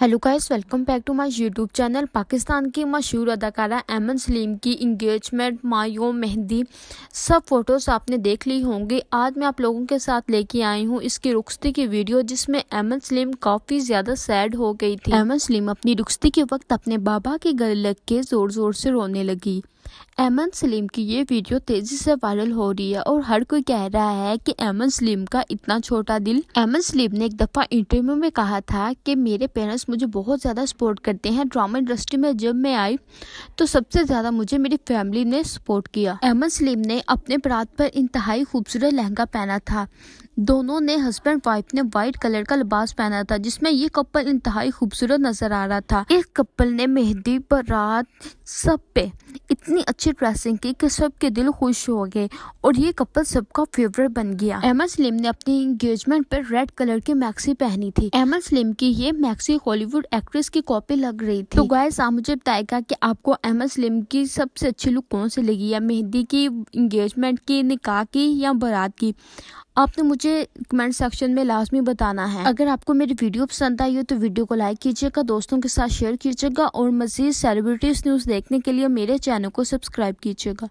hello guys welcome back to my YouTube channel Pakistan की मशहूर अदाकारा एमन सलीम की इंगेजमेंट मायो मेहंदी सब फोटोज़ आपने देख ली होंगी आज मैं आप लोगों के साथ लेके आई हूँ इसकी रुखती की वीडियो जिसमें एमन सलीम काफ़ी ज़्यादा सैड हो गई थी एमन सलीम अपनी रुखती के वक्त अपने बाबा के गले लग के ज़ोर ज़ोर से रोने लगी एमन सलीम की ये वीडियो तेजी से वायरल हो रही है और हर कोई कह रहा है कि एमन सलीम का इतना छोटा दिल एमन सलीम ने एक दफ़ा इंटरव्यू में कहा था कि मेरे पेरेंट्स मुझे बहुत ज़्यादा सपोर्ट करते हैं ड्रामा इंडस्ट्री में जब मैं आई तो सबसे ज़्यादा मुझे मेरी फैमिली ने सपोर्ट किया एमन सलीम ने अपने बरात पर इंतहाई खूबसूरत लहंगा पहना था दोनों ने हस्बैंड वाइफ ने वाइट कलर का लिबास पहना था जिसमें ये कपल इंतहाई खूबसूरत नजर आ रहा था इस कपल ने मेहंदी पर रात सब पे इतनी अच्छी अच्छी ड्रेसिंग की कि सबके दिल खुश हो गए और ये कपल सबका फेवरेट बन गया अहमद सलीम ने अपनी इंगेजमेंट पर रेड कलर की मैक्सी पहनी थी अहमद सलीम की ये मैक्सी हॉलीवुड एक्ट्रेस की कॉपी लग रही थी तो गायस आप मुझे बताएगा कि आपको अहमद सलीम की सबसे अच्छी लुक कौन सी लगी या मेहंदी की इंगेजमेंट की निकाह की या बारात की आपने मुझे कमेंट सेक्शन में लाजमी बताना है अगर आपको मेरी वीडियो पसंद आई हो तो वीडियो को लाइक कीजिएगा दोस्तों के साथ शेयर कीजिएगा और मजीद सेलिब्रिटीज न्यूज़ देखने के लिए मेरे चैनल को सब्सक्राइब सब्सक्राइब कीजिएगा